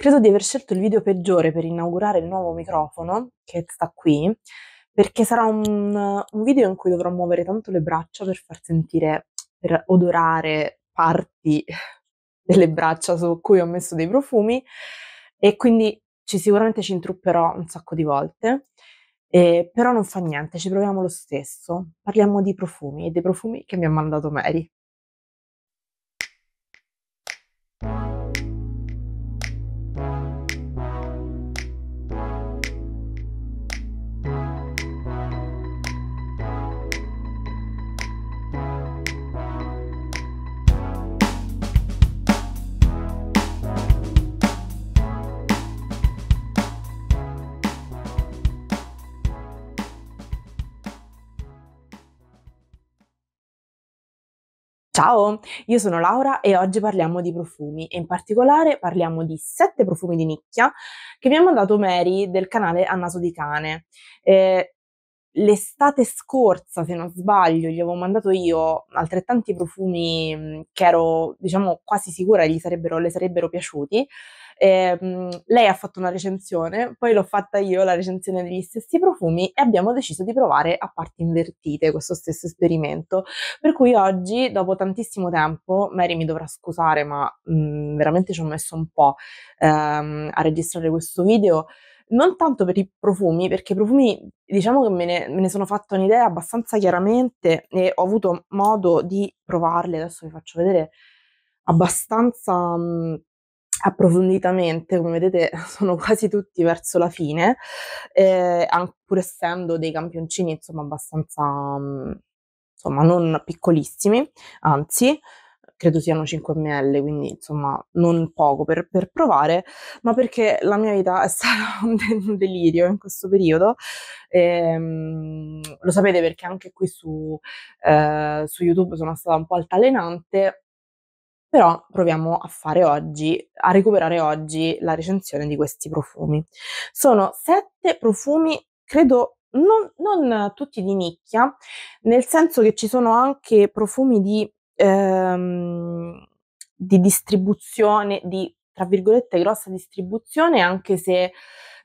Credo di aver scelto il video peggiore per inaugurare il nuovo microfono, che sta qui, perché sarà un, un video in cui dovrò muovere tanto le braccia per far sentire, per odorare parti delle braccia su cui ho messo dei profumi e quindi ci, sicuramente ci intrupperò un sacco di volte. Eh, però non fa niente, ci proviamo lo stesso. Parliamo di profumi e dei profumi che mi ha mandato Mary. Ciao, io sono Laura e oggi parliamo di profumi e in particolare parliamo di sette profumi di nicchia che mi ha mandato Mary del canale A Naso di Cane. Eh, l'estate scorsa, se non sbaglio, gli avevo mandato io altrettanti profumi mm, che ero, diciamo, quasi sicura gli sarebbero, le sarebbero piaciuti, e, ehm, lei ha fatto una recensione, poi l'ho fatta io la recensione degli stessi profumi e abbiamo deciso di provare a parti invertite questo stesso esperimento. Per cui oggi, dopo tantissimo tempo, Mary mi dovrà scusare, ma mh, mhmm, veramente ci ho messo un po' ehm, a registrare questo video non tanto per i profumi, perché i profumi diciamo che me ne, me ne, sono fatta un'idea abbastanza chiaramente e ho avuto modo di provarli, adesso vi faccio vedere abbastanza mh, mhmm, approfonditamente, come vedete sono quasi tutti verso la fine, eh, pur essendo dei campioncini insomma abbastanza, mm, insomma non piccolissimi, anzi credo siano 5 ml, quindi insomma non poco per, per provare, ma perché la mia vita è stata un, de- un delirio in questo periodo. E, ehm, mh, lo sapete perché anche qui su, eh, su YouTube sono stata un po' altalenante, però proviamo a fare oggi, a recuperare oggi la recensione di questi profumi. Sono sette profumi, credo non, non tutti di nicchia, nel senso che ci sono anche profumi di, ehm, di distribuzione, di tra virgolette grossa distribuzione, anche se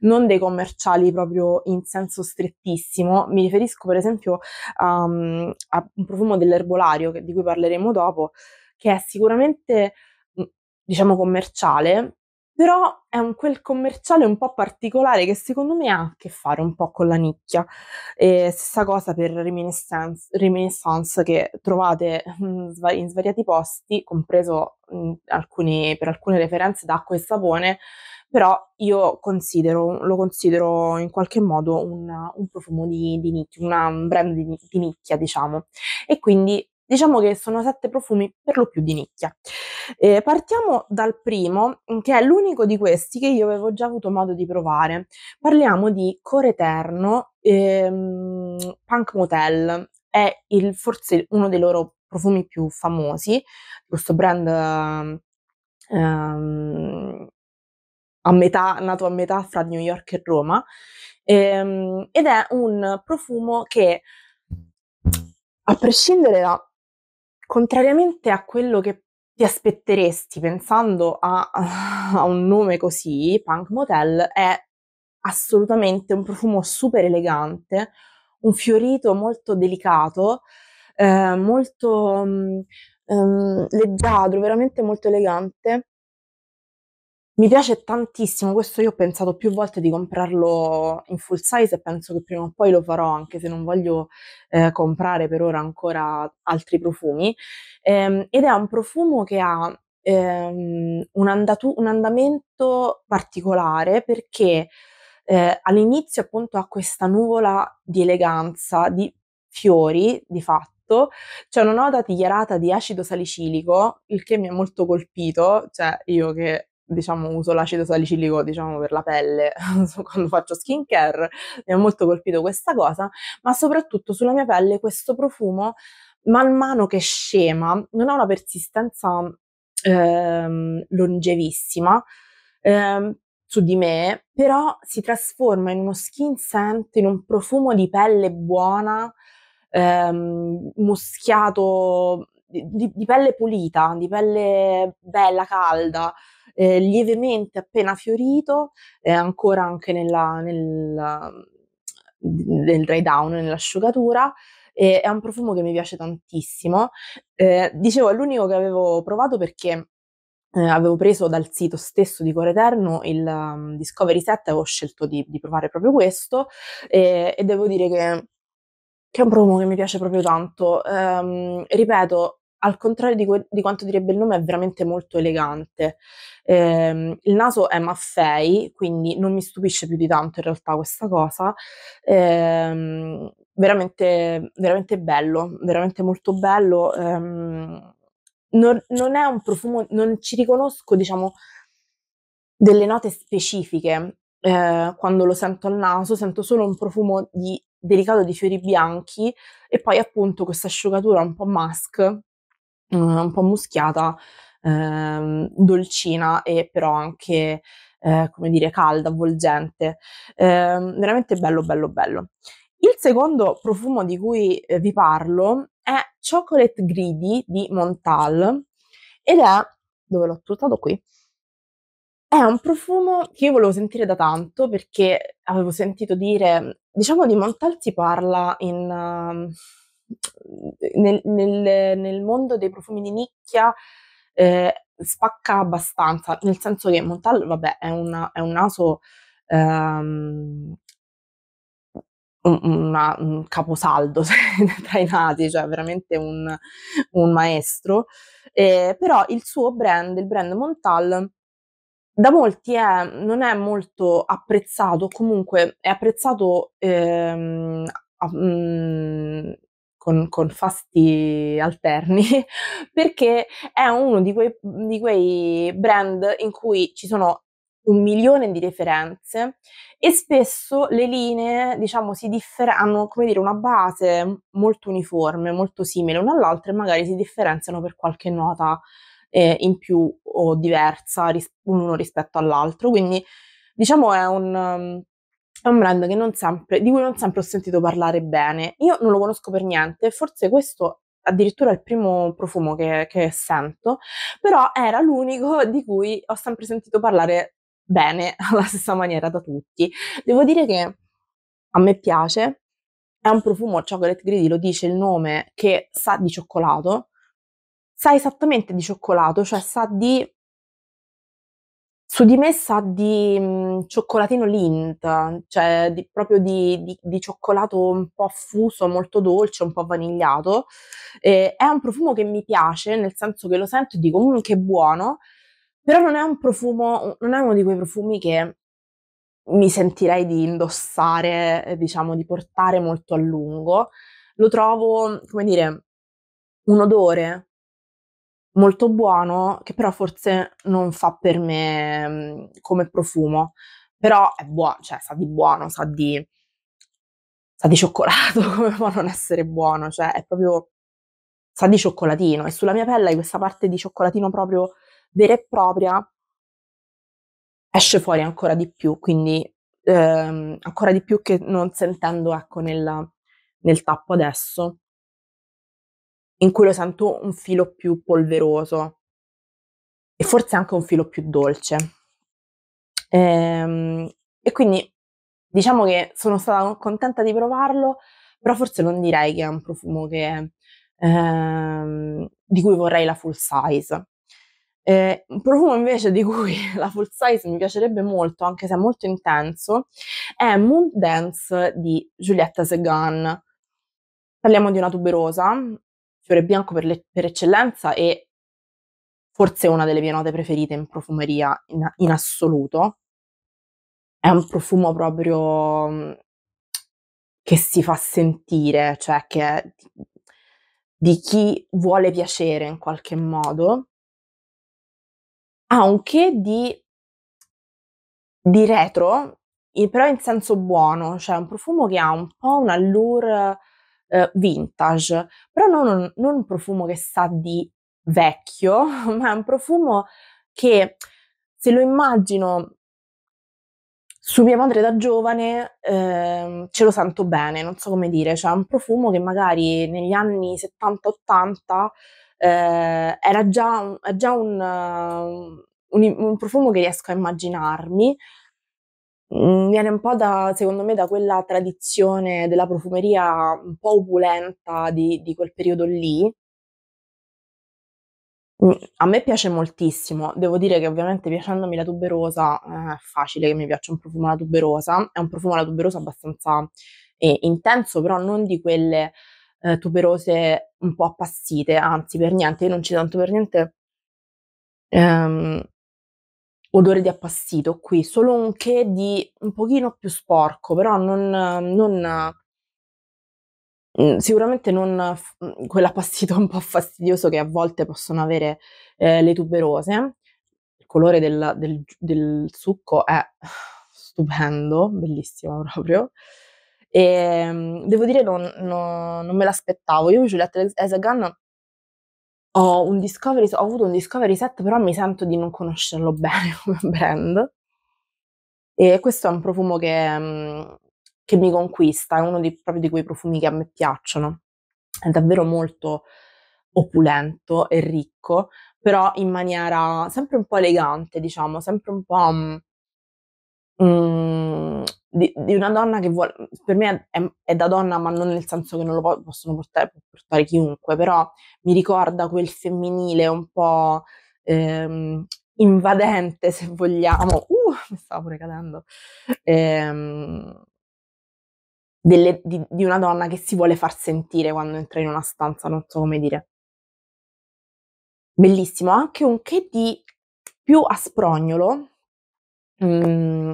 non dei commerciali proprio in senso strettissimo. Mi riferisco per esempio um, a un profumo dell'erbolario che, di cui parleremo dopo, che è sicuramente, mhmm, diciamo, commerciale, però è un quel commerciale un po' particolare che secondo me ha a che fare un po' con la nicchia. E stessa cosa per Reminiscence, Reminiscence che trovate mhmm, in svariati posti, compreso mhmm, alcuni, per alcune referenze d'acqua e sapone, però io considero, lo considero in qualche modo un, un profumo di, di nicchia, un brand di, di nicchia, diciamo. E quindi Diciamo che sono sette profumi per lo più di nicchia. Eh, partiamo dal primo, che è l'unico di questi che io avevo già avuto modo di provare. Parliamo di Coreterno ehm, Punk Motel, è il, forse uno dei loro profumi più famosi, questo brand ehm, a metà, nato a metà fra New York e Roma, ehm, ed è un profumo che a prescindere da contrariamente a quello che ti aspetteresti pensando a, a, un nome così, Punk Motel, è assolutamente un profumo super elegante, un fiorito molto delicato, eh, molto um, leggiadro, veramente molto elegante mi piace tantissimo, questo io ho pensato più volte di comprarlo in full size e penso che prima o poi lo farò, anche se non voglio eh, comprare per ora ancora altri profumi. Ehm, ed è un profumo che ha ehm, un, andatu- un, andamento particolare perché eh, all'inizio appunto ha questa nuvola di eleganza, di fiori di fatto c'è una nota dichiarata di acido salicilico, il che mi ha molto colpito, cioè io che diciamo, uso l'acido salicilico diciamo, per la pelle quando faccio skincare, mi ha molto colpito questa cosa, ma soprattutto sulla mia pelle questo profumo, man mano che scema, non ha una persistenza ehm, longevissima ehm, su di me, però si trasforma in uno skin scent, in un profumo di pelle buona, ehm, muschiato, di, di pelle pulita, di pelle bella, calda eh, lievemente appena fiorito, eh, ancora anche nella, nel, nel dry down, nell'asciugatura. E è un profumo che mi piace tantissimo. Eh, dicevo, è l'unico che avevo provato perché eh, avevo preso dal sito stesso di Core Eterno il um, Discovery 7, e ho scelto di, di provare proprio questo eh, e devo dire che, che, è un profumo che mi piace proprio tanto. Um, ripeto, al contrario di, que- di, quanto direbbe il nome, è veramente molto elegante. Eh, il naso è Maffei, quindi non mi stupisce più di tanto in realtà questa cosa. Eh, veramente, veramente bello, veramente molto bello. Eh, non, non, è un profumo, non ci riconosco, diciamo, delle note specifiche. Eh, quando lo sento al naso, sento solo un profumo di delicato di fiori bianchi e poi appunto questa asciugatura un po' mask eh, un po' muschiata, eh, dolcina e però anche, eh, come dire, calda, avvolgente. Ehm, veramente bello, bello, bello. Il secondo profumo di cui eh, vi parlo è Chocolate Greedy di Montal ed è, dove l'ho portato qui, è un profumo che io volevo sentire da tanto perché avevo sentito dire, diciamo di Montal si parla in, ehm, nel, nel, nel, mondo dei profumi di nicchia eh, spacca abbastanza, nel senso che Montal, vabbè, è, una, è un naso, ehm, una, un caposaldo tra i nati, cioè veramente un, un maestro, eh, però il suo brand, il brand Montal, da molti è, non è molto apprezzato, comunque è apprezzato ehm, a, mh, mm, con, con fasti alterni, perché è uno di quei, di quei brand in cui ci sono un milione di referenze e spesso le linee, diciamo, si differ- hanno come dire, una base molto uniforme, molto simile una all'altra e magari si differenziano per qualche nota eh, in più o diversa ris- l'uno rispetto all'altro. Quindi, diciamo, è un, è un brand sempre, di cui non sempre ho sentito parlare bene. Io non lo conosco per niente, forse questo addirittura è il primo profumo che, che, sento, però era l'unico di cui ho sempre sentito parlare bene, alla stessa maniera da tutti. Devo dire che a me piace, è un profumo chocolate greedy, lo dice il nome, che sa di cioccolato, sa esattamente di cioccolato, cioè sa di su di me sa di mh, mm, cioccolatino Lint, cioè di, proprio di, di, di, cioccolato un po' affuso, molto dolce, un po' vanigliato. Eh, è un profumo che mi piace, nel senso che lo sento e dico, mmm, che buono, però non è un profumo, non è uno di quei profumi che mi sentirei di indossare, diciamo, di portare molto a lungo. Lo trovo, come dire, un odore molto buono che però forse non fa per me mhmm, come profumo, però è buono, cioè sa di buono, sa di, sa di cioccolato, come può non essere buono, cioè è proprio, sa di cioccolatino e sulla mia pelle questa parte di cioccolatino proprio vera e propria, esce fuori ancora di più, quindi ehm, ancora di più che non sentendo ecco nella, nel tappo adesso in cui lo sento un filo più polveroso e forse anche un filo più dolce. Ehm, e quindi diciamo che sono stata contenta di provarlo, però forse non direi che è un profumo che, ehm, di cui vorrei la full size. Eh, un profumo invece di cui la full size mi piacerebbe molto, anche se è molto intenso, è Moon Dance di Giulietta Segan. Parliamo di una tuberosa fiore bianco per, le, per eccellenza e forse una delle mie note preferite in profumeria in, in assoluto. È un profumo proprio mm, che si fa sentire, cioè che di chi vuole piacere in qualche modo, ha un che di, di retro, però in senso buono, cioè un profumo che ha un po' un allure eh, vintage, però non, non un profumo che sa di vecchio, ma è un profumo che se lo immagino su mia madre da giovane eh, ce lo sento bene, non so come dire, cioè un profumo che magari negli anni 70-80 eh, era già, un, già un, un, un, profumo che riesco a immaginarmi, Mhmm, viene un po' da, secondo me, da quella tradizione della profumeria un po' opulenta di, di quel periodo lì. Mhmm, a me piace moltissimo, devo dire che ovviamente piacendomi la tuberosa, eh, è facile che mi piaccia un profumo alla tuberosa, è un profumo alla tuberosa abbastanza eh, intenso, però non di quelle eh, tuberose un po' appassite, anzi per niente, io non ci tanto per niente ehm, odore di appassito qui, solo un che di un pochino più sporco, però non, non mm, sicuramente non mm, quell'appassito un po' fastidioso che a volte possono avere eh, le tuberose. Il colore del, del, del, succo è stupendo, bellissimo proprio. E ehm, devo dire non, non, non me l'aspettavo. Io Juliette Esagan ho, un discovery, ho avuto un discovery set, però mi sento di non conoscerlo bene come brand. E questo è un profumo che, mm, che mi conquista, è uno di, proprio di quei profumi che a me piacciono. È davvero molto opulento e ricco, però in maniera sempre un po' elegante, diciamo, sempre un po' um, di, di, una donna che vuole, per me è, è, da donna, ma non nel senso che non lo po- possono portare, portare, chiunque, però mi ricorda quel femminile un po' ehm, invadente, se vogliamo, uh, mi stavo pure cadendo, ehm, delle, di, di una donna che si vuole far sentire quando entra in una stanza, non so come dire. Bellissimo, anche un che di più asprognolo. Mm,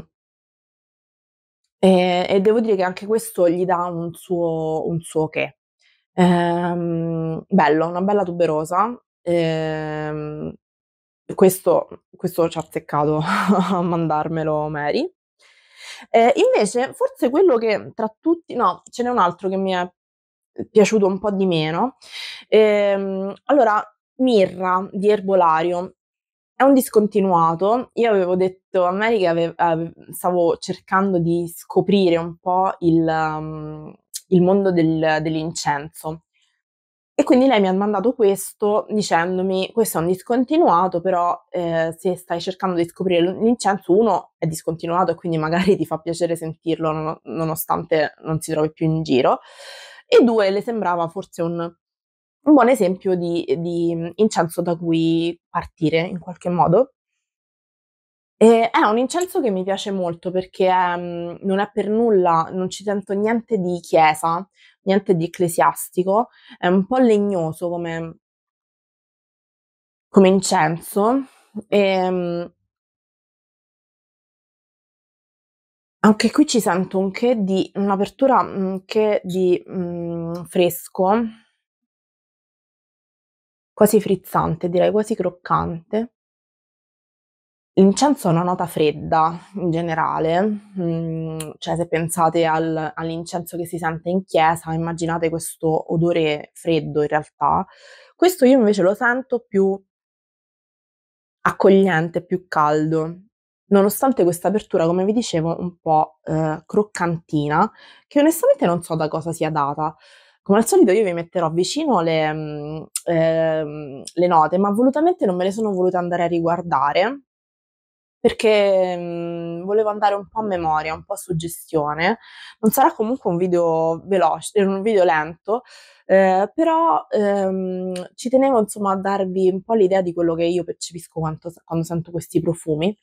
e, eh, e, devo dire che anche questo gli dà un suo, un suo che. Ehm, bello, una bella tuberosa. Ehm, questo, questo, ci ha azzeccato a mandarmelo Mary. Eh, invece, forse quello che tra tutti, no, ce n'è un altro che mi è piaciuto un po' di meno. Ehm, allora, Mirra di Erbolario è un discontinuato. Io avevo detto a Mary che ave- stavo cercando di scoprire un po' il, um, il mondo del, dell'incenso. E quindi lei mi ha mandato questo dicendomi: Questo è un discontinuato, però eh, se stai cercando di scoprire l'incenso, uno è discontinuato e quindi magari ti fa piacere sentirlo non- nonostante non si trovi più in giro, e due le sembrava forse un un buon esempio di, di mhmm, incenso da cui partire in qualche modo. E è un incenso che mi piace molto perché um, non è per nulla, non ci sento niente di chiesa, niente di ecclesiastico, è un po' legnoso come, come incenso. E, ehm anche qui ci sento un che di un'apertura, un che di um, fresco, quasi frizzante, direi quasi croccante. L'incenso ha una nota fredda in generale, mm, cioè se pensate al, all'incenso che si sente in chiesa, immaginate questo odore freddo in realtà. Questo io invece lo sento più accogliente, più caldo, nonostante questa apertura, come vi dicevo, un po' eh, croccantina, che onestamente non so da cosa sia data. Come al solito io vi metterò vicino le, mm, ehm, le note, ma volutamente non me le sono volute andare a riguardare perché mh, mm, volevo andare un po' a memoria, un po' a suggestione. Non sarà comunque un video veloce, un video lento, eh, però ehm, ci tenevo insomma a darvi un po' l'idea di quello che io percepisco quando, quando sento questi profumi.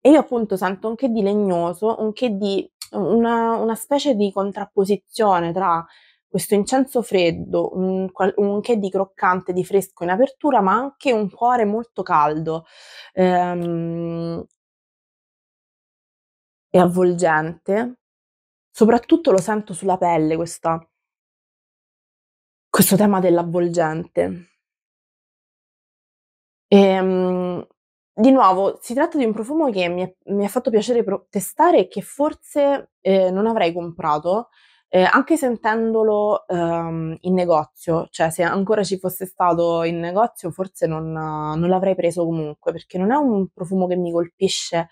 E io appunto sento un che di legnoso, un che di una, una specie di contrapposizione tra questo incenso freddo, un, un, che di croccante, di fresco in apertura, ma anche un cuore molto caldo ehm, e avvolgente. Soprattutto lo sento sulla pelle questa, questo tema dell'avvolgente. E, ehm, di nuovo, si tratta di un profumo che mi, mi ha fatto piacere pro- testare e che forse eh, non avrei comprato eh, anche sentendolo ehm, in negozio, cioè se ancora ci fosse stato in negozio forse non, non l'avrei preso comunque, perché non è un profumo che mi colpisce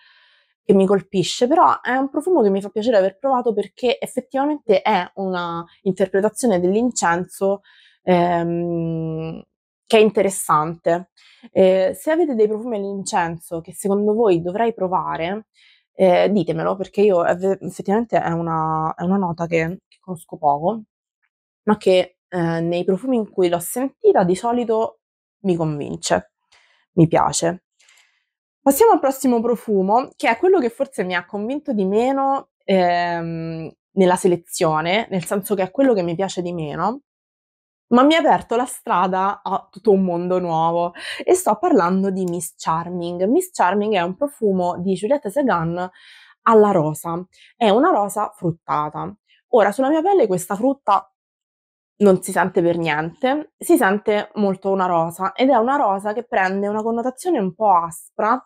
che mi colpisce, però è un profumo che mi fa piacere aver provato perché effettivamente è una interpretazione dell'incenso ehm, che è interessante. Eh, se avete dei profumi all'incenso che secondo voi dovrei provare, eh, ditemelo perché io eh, effettivamente è una, è una nota che, che, conosco poco, ma che eh, nei profumi in cui l'ho sentita di solito mi convince, mi piace. Passiamo al prossimo profumo, che è quello che forse mi ha convinto di meno ehm, nella selezione, nel senso che è quello che mi piace di meno, ma mi ha aperto la strada a tutto un mondo nuovo e sto parlando di Miss Charming. Miss Charming è un profumo di Juliette Segan alla rosa, è una rosa fruttata. Ora, sulla mia pelle questa frutta non si sente per niente, si sente molto una rosa ed è una rosa che prende una connotazione un po' aspra,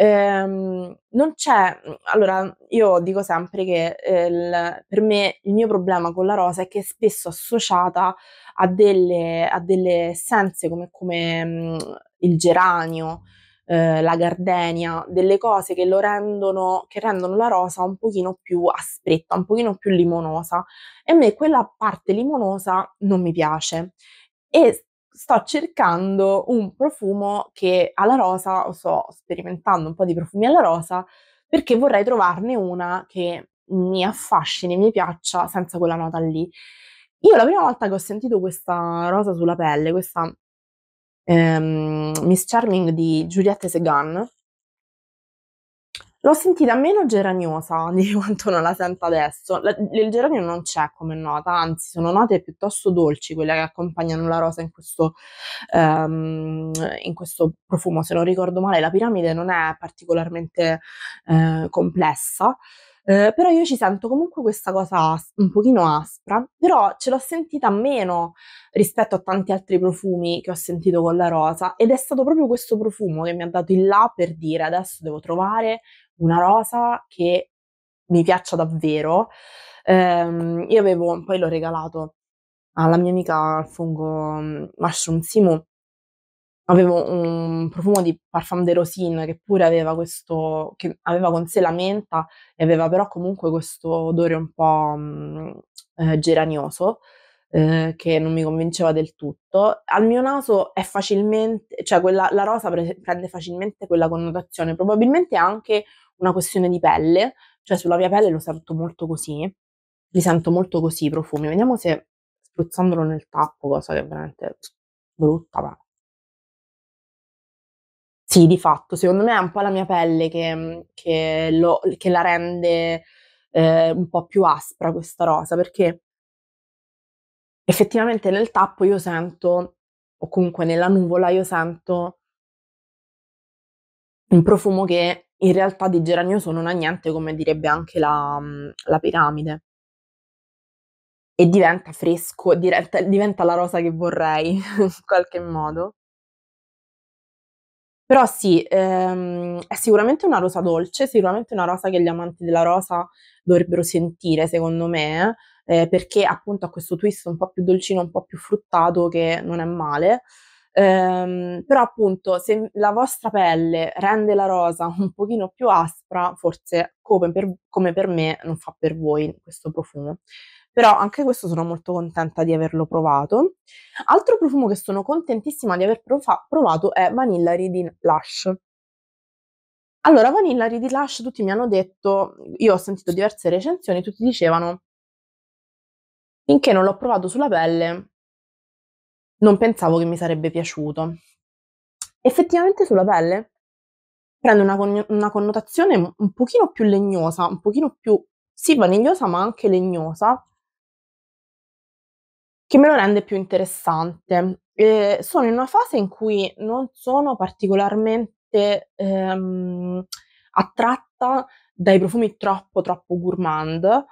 Ehm, non c'è, mm, allora io dico sempre che eh, per me il mio problema con la rosa è che è spesso associata a delle, a delle essenze come, come mh, mm, il geranio, eh, la gardenia, delle cose che lo rendono, che rendono la rosa un pochino più aspretta, un pochino più limonosa. E a me quella parte limonosa non mi piace. E sto cercando un profumo che alla rosa, o sto sperimentando un po' di profumi alla rosa, perché vorrei trovarne una che mi affascini, mi piaccia senza quella nota lì. Io la prima volta che ho sentito questa rosa sulla pelle, questa ehm, Miss Charming di Juliette Segan, L'ho sentita meno geraniosa di quanto non la sento adesso. La, il geranio non c'è come nota, anzi sono note piuttosto dolci quelle che accompagnano la rosa in questo, um, in questo profumo. Se non ricordo male, la piramide non è particolarmente uh, complessa. Eh, però io ci sento comunque questa cosa un pochino aspra, però ce l'ho sentita meno rispetto a tanti altri profumi che ho sentito con la rosa ed è stato proprio questo profumo che mi ha dato il là per dire adesso devo trovare una rosa che mi piaccia davvero. Eh, io avevo, poi l'ho regalato alla mia amica al fungo mm, Mushroom Simu avevo un profumo di parfum de rosine che pure aveva questo, che aveva con sé la menta e aveva però comunque questo odore un po' mh, mm, eh, geranioso. Eh, che non mi convinceva del tutto. Al mio naso è facilmente, cioè quella, la rosa pre- prende facilmente quella connotazione, probabilmente anche una questione di pelle, cioè sulla mia pelle lo sento molto così, li sento molto così i profumi. Vediamo se spruzzandolo nel tappo, cosa che è veramente brutta, ma sì, di fatto, secondo me è un po' la mia pelle che, mm, che, lo, che la rende eh, un po' più aspra questa rosa, perché effettivamente nel tappo io sento, o comunque nella nuvola io sento un profumo che in realtà di geranioso non ha niente, come direbbe anche la, mm, la piramide. E diventa fresco, diventa, diventa la rosa che vorrei, in qualche modo. Però sì, ehm, è sicuramente una rosa dolce, sicuramente una rosa che gli amanti della rosa dovrebbero sentire, secondo me, eh, perché appunto ha questo twist un po' più dolcino, un po' più fruttato che non è male. Ehm, però appunto se la vostra pelle rende la rosa un pochino più aspra, forse come per, come per me non fa per voi questo profumo però anche questo sono molto contenta di averlo provato. Altro profumo che sono contentissima di aver prova- provato è Vanilla Reading Lush. Allora, Vanilla Reading Lush tutti mi hanno detto, io ho sentito diverse recensioni, tutti dicevano finché non l'ho provato sulla pelle non pensavo che mi sarebbe piaciuto. Effettivamente sulla pelle prende una, con- una connotazione un pochino più legnosa, un pochino più sì, vanigliosa ma anche legnosa, che me lo rende più interessante. Eh, sono in una fase in cui non sono particolarmente ehm, attratta dai profumi troppo, troppo gourmand.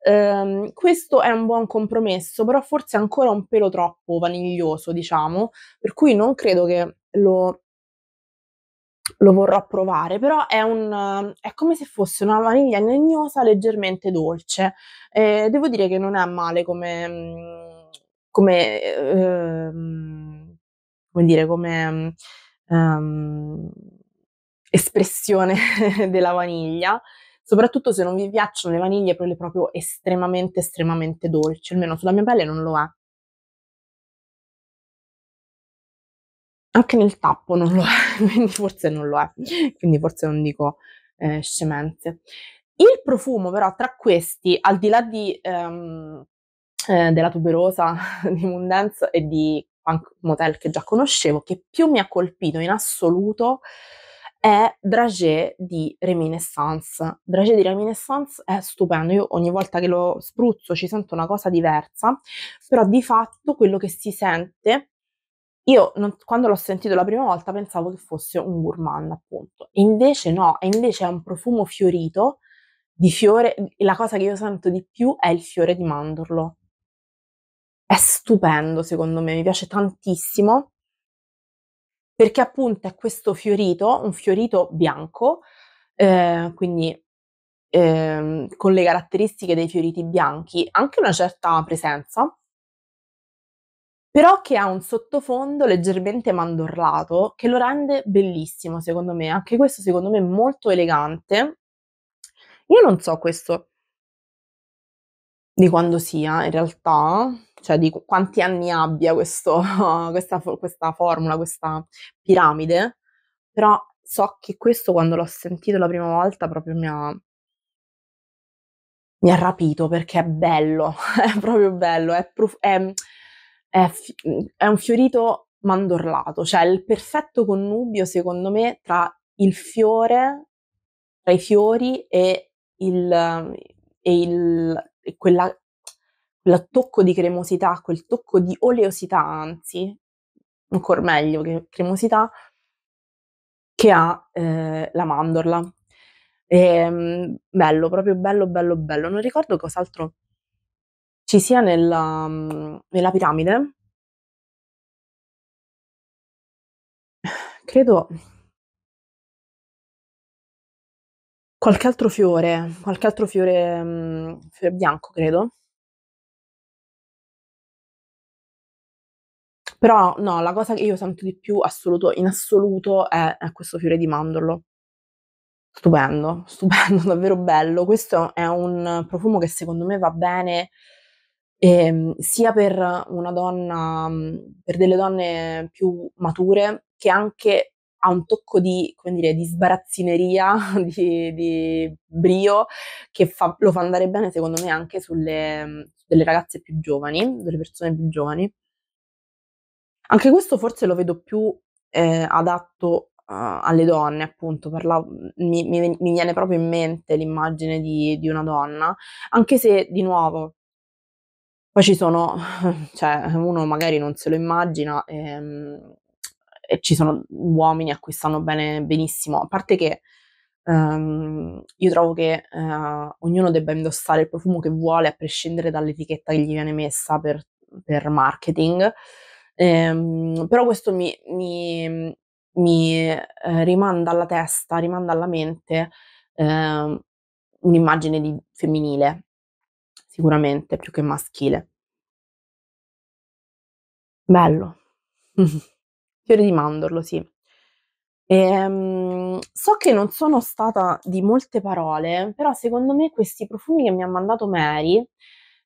Um, questo è un buon compromesso, però forse ancora un pelo troppo vaniglioso, diciamo, per cui non credo che lo, lo vorrò provare, però è, un, è, come se fosse una vaniglia legnosa leggermente dolce. Eh, devo dire che non è male come come, ehm, come dire, come ehm, espressione della vaniglia, soprattutto se non vi piacciono le vaniglie quelle proprio estremamente, estremamente dolci, almeno sulla mia pelle non lo è. Anche nel tappo non lo è, quindi forse non lo è, quindi forse non dico eh, scemenze. Il profumo però tra questi, al di là di... Ehm, eh, della tuberosa di Moondance e di Punk Motel che già conoscevo, che più mi ha colpito in assoluto è Dragé di Reminiscence. Dragé di Reminiscence è stupendo, io ogni volta che lo spruzzo ci sento una cosa diversa, però di fatto quello che si sente, io non, quando l'ho sentito la prima volta pensavo che fosse un gourmand appunto, invece no, invece è un profumo fiorito di fiore, la cosa che io sento di più è il fiore di mandorlo, è stupendo secondo me, mi piace tantissimo perché appunto è questo fiorito, un fiorito bianco, eh, quindi eh, con le caratteristiche dei fioriti bianchi, anche una certa presenza, però che ha un sottofondo leggermente mandorlato che lo rende bellissimo secondo me, anche questo secondo me molto elegante. Io non so questo di quando sia in realtà, cioè di quanti anni abbia questo, questa, questa formula, questa piramide, però so che questo quando l'ho sentito la prima volta proprio mi ha, mi ha rapito perché è bello, è proprio bello, è, prof- è, è, è, un fiorito mandorlato, cioè il perfetto connubio secondo me tra il fiore, tra i fiori e, il, e, il, e quella quel tocco di cremosità, quel tocco di oleosità, anzi, ancora meglio che cremosità, che ha eh, la mandorla. E, ehm, bello, proprio bello, bello, bello. Non ricordo cos'altro ci sia nella, mm, nella piramide. Credo qualche altro fiore, qualche altro fiore, mm, fiore bianco, credo. Però no, la cosa che io sento di più assoluto, in assoluto è, è questo fiore di mandorlo. Stupendo, stupendo, davvero bello. Questo è un profumo che secondo me va bene eh, sia per una donna, mm, per delle donne più mature, che anche ha un tocco di, come dire, di sbarazzineria, di, di brio, che fa, lo fa andare bene secondo me anche sulle delle mm, ragazze più giovani, delle persone più giovani. Anche questo forse lo vedo più eh, adatto uh, alle donne, appunto, la, mi, mi, mi, viene proprio in mente l'immagine di, di una donna, anche se di nuovo poi ci sono, cioè uno magari non se lo immagina, ehm, e ci sono uomini a cui stanno bene, benissimo, a parte che ehm, io trovo che eh, ognuno debba indossare il profumo che vuole a prescindere dall'etichetta che gli viene messa per, per marketing. Ehm, però questo mi, mi, mi eh, rimanda alla testa, rimanda alla mente eh, un'immagine di femminile, sicuramente, più che maschile. Bello. Fiore di mandorlo, sì. Ehm, so che non sono stata di molte parole, però secondo me questi profumi che mi ha mandato Mary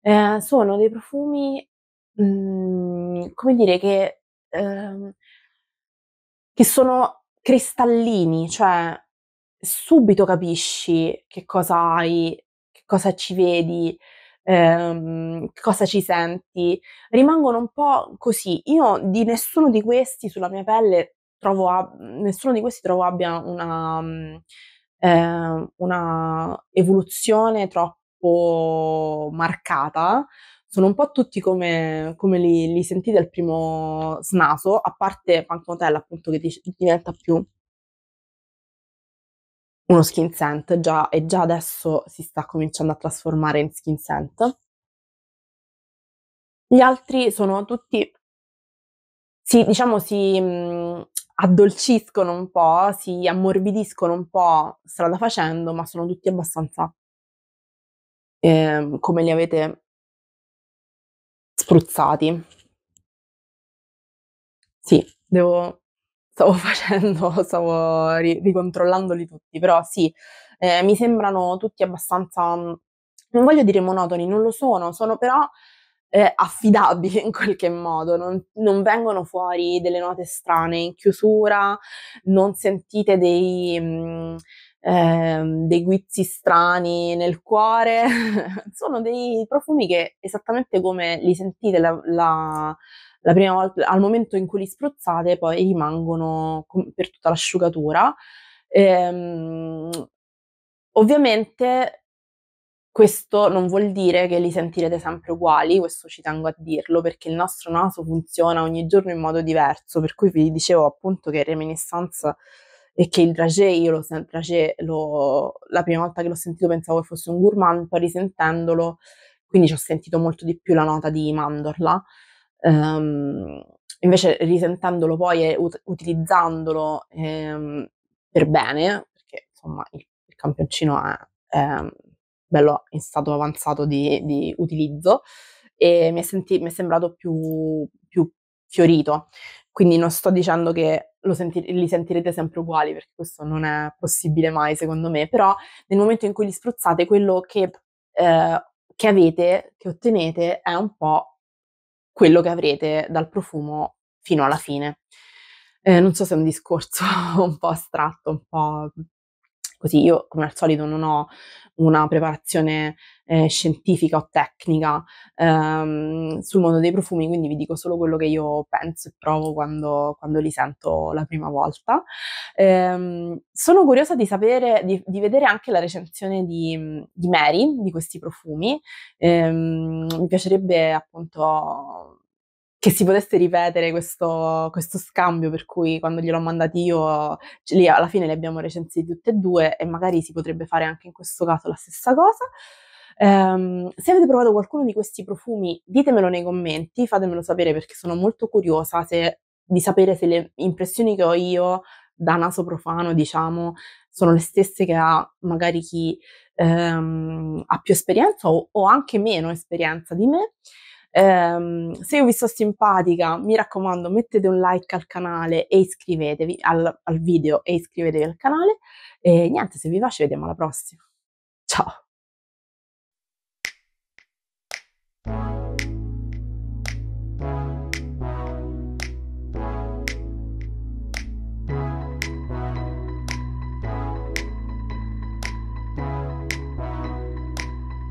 eh, sono dei profumi Mhmm, come dire che ehm, che sono cristallini, cioè subito capisci che cosa hai, che cosa ci vedi, ehm, che cosa ci senti. Rimangono un po' così. Io di nessuno di questi sulla mia pelle trovo ab nessuno di questi trovo abbia una mhmm, ehm, una evoluzione troppo marcata sono un po' tutti come, come li, li, sentite al primo snaso, a parte Punk Motel appunto che dice, diventa più uno skin scent già, e già adesso si sta cominciando a trasformare in skin scent. Gli altri sono tutti, si, diciamo, si mh, mm, addolciscono un po', si ammorbidiscono un po' strada facendo, ma sono tutti abbastanza eh, come li avete spruzzati. Sì, devo... Stavo facendo, stavo ricontrollandoli tutti, però sì, eh, mi sembrano tutti abbastanza, mm, non voglio dire monotoni, non lo sono, sono però eh, affidabili in qualche modo, non, non, vengono fuori delle note strane in chiusura, non sentite dei, mh, mm, Ehm, dei guizzi strani nel cuore, sono dei profumi che esattamente come li sentite la, la, la prima volta, al momento in cui li spruzzate, poi rimangono com- per tutta l'asciugatura. Ehm, ovviamente questo non vuol dire che li sentirete sempre uguali, questo ci tengo a dirlo, perché il nostro naso funziona ogni giorno in modo diverso, per cui vi dicevo appunto che Reminiscence e che il dragé, io lo, il dragé lo, la prima volta che l'ho sentito pensavo che fosse un gourmand, poi risentendolo, quindi ci ho sentito molto di più la nota di mandorla. Um, invece risentendolo poi e ut- utilizzandolo ehm, per bene, perché insomma il, il campioncino è, è, bello in stato avanzato di, di utilizzo, e mi è, senti- mi è sembrato più, più fiorito. Quindi non sto dicendo che senti- li sentirete sempre uguali perché questo non è possibile mai secondo me, però nel momento in cui li spruzzate quello che, eh, che avete, che ottenete è un po' quello che avrete dal profumo fino alla fine. Eh, non so se è un discorso un po' astratto, un po' così. Io, come al solito, non ho una preparazione eh, scientifica o tecnica ehm, sul mondo dei profumi, quindi vi dico solo quello che io penso e provo quando, quando li sento la prima volta. Ehm, sono curiosa di sapere, di, di, vedere anche la recensione di, di Mary di questi profumi. Ehm, mi piacerebbe appunto che si potesse ripetere questo, questo, scambio, per cui quando gliel'ho mandati io, lì alla fine le abbiamo recensiti tutte e due e magari si potrebbe fare anche in questo caso la stessa cosa. Um, se avete provato qualcuno di questi profumi, ditemelo nei commenti, fatemelo sapere perché sono molto curiosa se, di sapere se le impressioni che ho io da naso profano, diciamo, sono le stesse che ha magari chi um, ha più esperienza o, o anche meno esperienza di me. Um, se io vi sto simpatica, mi raccomando, mettete un like al canale e iscrivetevi al, al video e iscrivetevi al canale. E niente, se vi va, ci vediamo alla prossima. Ciao!